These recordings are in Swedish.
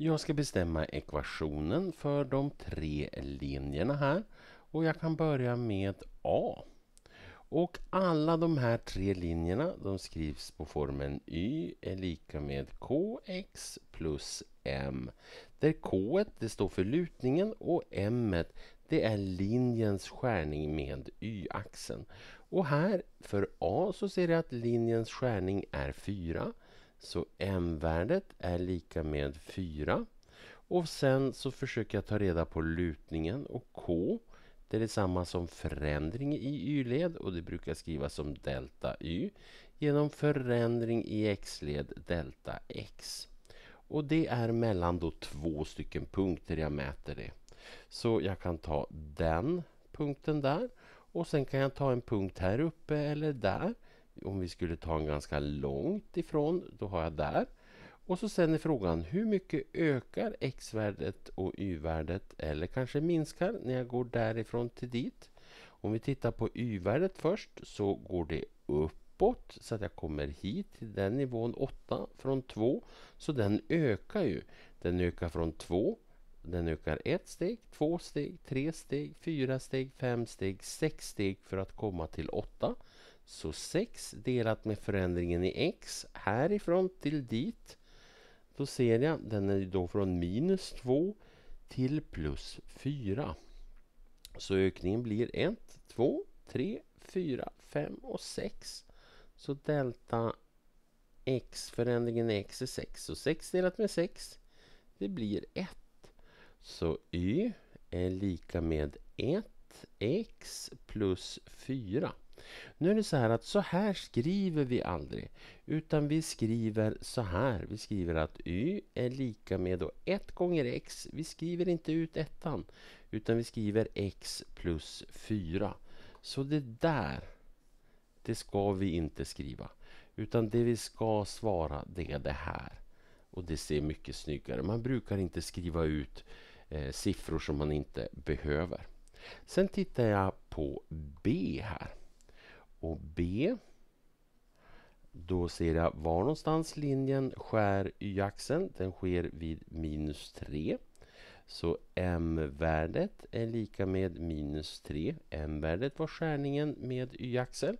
Jag ska bestämma ekvationen för de tre linjerna här. Och jag kan börja med A. Och alla de här tre linjerna de skrivs på formeln y är lika med kx plus m. Där k det står för lutningen och m det är linjens skärning med y-axeln. Och här för a så ser jag att linjens skärning är 4. Så m-värdet är lika med 4. Och sen så försöker jag ta reda på lutningen och k. Det är detsamma som förändring i y-led och det brukar skrivas som delta y genom förändring i x-led delta x. Och det är mellan då två stycken punkter jag mäter det. Så jag kan ta den punkten där och sen kan jag ta en punkt här uppe eller där om vi skulle ta en ganska långt ifrån, då har jag där. Och så sen är frågan hur mycket ökar x-värdet och y-värdet eller kanske minskar när jag går därifrån till dit. Om vi tittar på y-värdet först så går det uppåt så att jag kommer hit till den nivån 8 från 2. Så den ökar ju. Den ökar från 2 den ökar ett steg, två steg, tre steg, fyra steg, fem steg, sex steg för att komma till 8. Så 6 delat med förändringen i x härifrån till dit. Då ser jag den är då från minus 2 till plus 4. Så ökningen blir 1, 2, 3, 4, 5 och 6. Så delta x, förändringen i x är 6. Så 6 delat med 6, det blir 1. Så y är lika med 1x plus 4. Nu är det så här att så här skriver vi aldrig. Utan vi skriver så här. Vi skriver att y är lika med då 1 gånger x. Vi skriver inte ut ettan. Utan vi skriver x plus 4. Så det där, det ska vi inte skriva. Utan det vi ska svara, det är det här. Och det ser mycket snyggare. Man brukar inte skriva ut eh, siffror som man inte behöver. Sen tittar jag på B här och B. Då ser jag var någonstans linjen skär y-axeln. Den sker vid minus 3. Så m-värdet är lika med minus 3. m-värdet var skärningen med y-axel.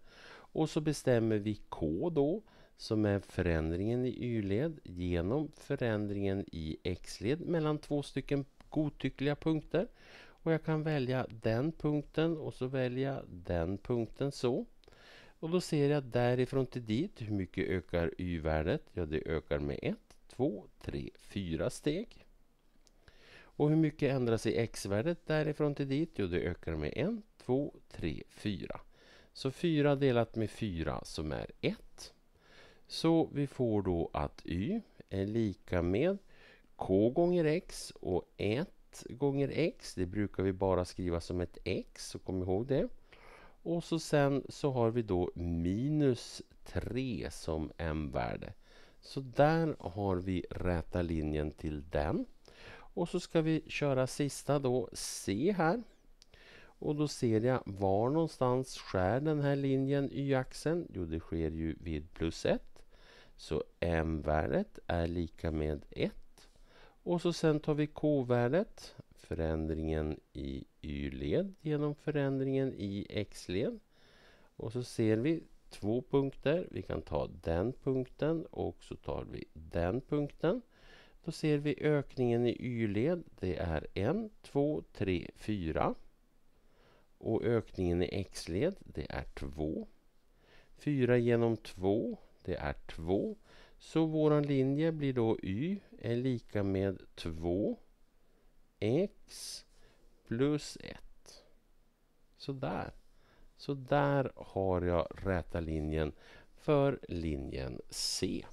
Och så bestämmer vi k då, som är förändringen i y-led genom förändringen i x-led mellan två stycken godtyckliga punkter. Och jag kan välja den punkten och så välja den punkten så. Och då ser jag därifrån till dit, hur mycket ökar y-värdet? Ja, det ökar med 1, 2, 3, 4 steg. Och hur mycket ändras i x-värdet därifrån till dit? Jo, det ökar med 1, 2, 3, 4. Så 4 delat med 4 som är 1. Så vi får då att y är lika med k gånger x och 1 gånger x. Det brukar vi bara skriva som ett x, så kom ihåg det. Och så sen så har vi då minus 3 som m-värde. Så där har vi räta linjen till den. Och så ska vi köra sista då, C här. Och då ser jag var någonstans skär den här linjen y-axeln? Jo, det sker ju vid plus 1. Så m-värdet är lika med 1. Och så sen tar vi k-värdet förändringen i Y-led genom förändringen i X-led. Och så ser vi två punkter. Vi kan ta den punkten och så tar vi den punkten. Då ser vi ökningen i Y-led. Det är 1, 2, 3, 4. Och ökningen i X-led, det är 2. 4 genom 2, det är 2. Så vår linje blir då Y är lika med 2 x plus 1. Sådär. Så där har jag räta linjen för linjen C.